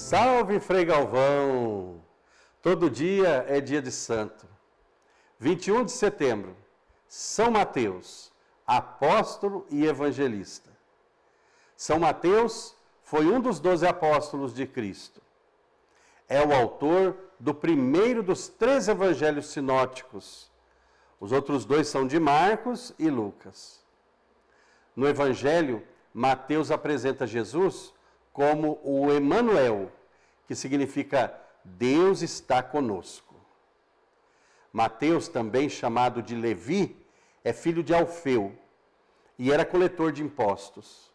Salve Frei Galvão! Todo dia é dia de santo. 21 de setembro, São Mateus, apóstolo e evangelista. São Mateus foi um dos doze apóstolos de Cristo. É o autor do primeiro dos três evangelhos sinóticos. Os outros dois são de Marcos e Lucas. No evangelho, Mateus apresenta Jesus como o Emanuel, que significa Deus está conosco. Mateus, também chamado de Levi, é filho de Alfeu e era coletor de impostos.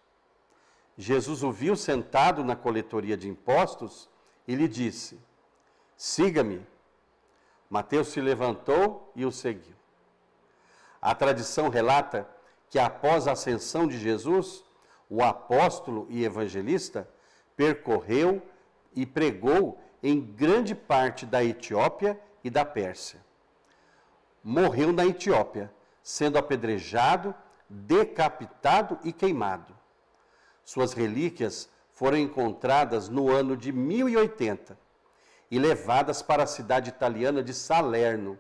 Jesus o viu sentado na coletoria de impostos e lhe disse: Siga-me. Mateus se levantou e o seguiu. A tradição relata que após a ascensão de Jesus, o apóstolo e evangelista, percorreu e pregou em grande parte da Etiópia e da Pérsia. Morreu na Etiópia, sendo apedrejado, decapitado e queimado. Suas relíquias foram encontradas no ano de 1080 e levadas para a cidade italiana de Salerno,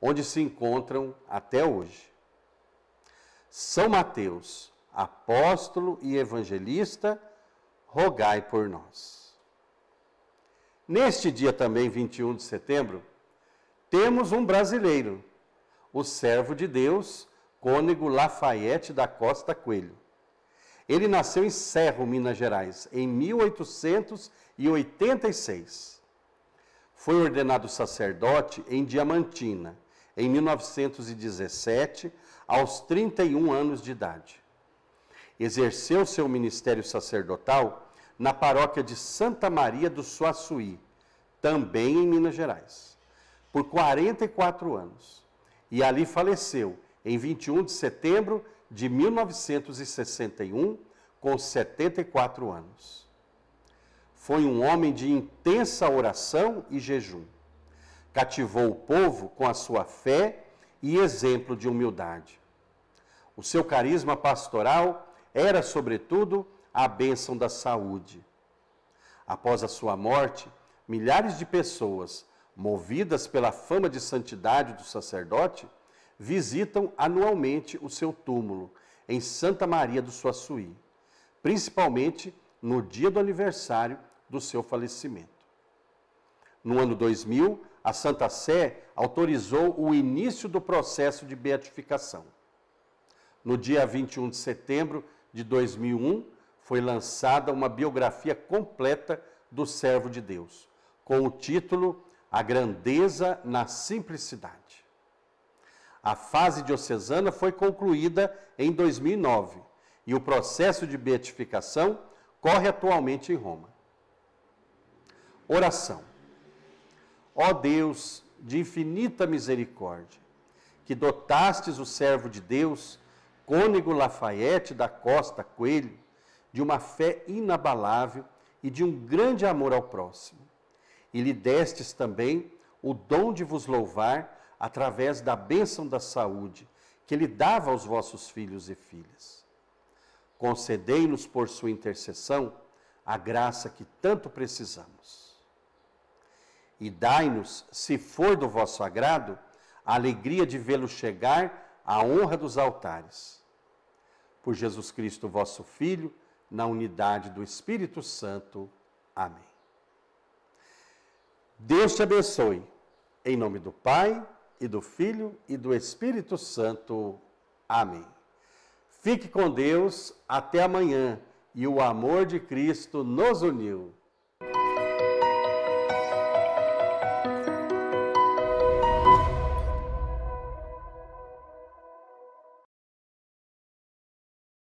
onde se encontram até hoje. São Mateus, apóstolo e evangelista, rogai por nós. Neste dia também, 21 de setembro, temos um brasileiro, o servo de Deus, Cônego Lafayette da Costa Coelho. Ele nasceu em Cerro, Minas Gerais, em 1886. Foi ordenado sacerdote em Diamantina, em 1917, aos 31 anos de idade exerceu seu ministério sacerdotal na paróquia de Santa Maria do Suaçuí, também em Minas Gerais, por 44 anos. E ali faleceu em 21 de setembro de 1961, com 74 anos. Foi um homem de intensa oração e jejum. Cativou o povo com a sua fé e exemplo de humildade. O seu carisma pastoral era, sobretudo, a bênção da saúde. Após a sua morte, milhares de pessoas, movidas pela fama de santidade do sacerdote, visitam anualmente o seu túmulo em Santa Maria do Suaçuí, principalmente no dia do aniversário do seu falecimento. No ano 2000, a Santa Sé autorizou o início do processo de beatificação. No dia 21 de setembro de 2001, foi lançada uma biografia completa do servo de Deus, com o título A Grandeza na Simplicidade. A fase diocesana foi concluída em 2009 e o processo de beatificação corre atualmente em Roma. Oração. Ó Deus de infinita misericórdia, que dotastes o servo de Deus Cônego Lafayette da Costa Coelho, de uma fé inabalável e de um grande amor ao próximo. E lhe destes também o dom de vos louvar através da bênção da saúde que ele dava aos vossos filhos e filhas. Concedei-nos por sua intercessão a graça que tanto precisamos. E dai-nos, se for do vosso agrado, a alegria de vê-lo chegar a honra dos altares. Por Jesus Cristo, vosso Filho, na unidade do Espírito Santo. Amém. Deus te abençoe. Em nome do Pai, e do Filho, e do Espírito Santo. Amém. Fique com Deus até amanhã e o amor de Cristo nos uniu.